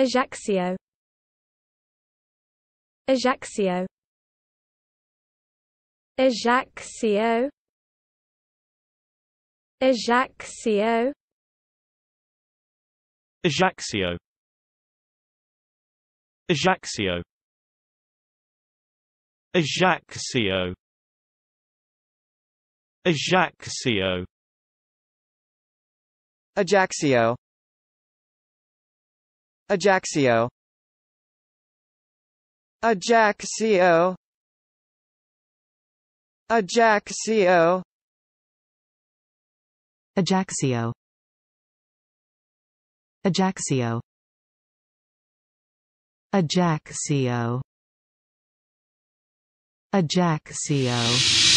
Ajaccio Ajaccio Ajaccio Ajaccio Ajaccio Ajaccio Ajaccio Ajaccio Ajaccio Ajaxio Ajaxio Ajaxio Ajaxio Ajaxio Ajaxio Ajaxio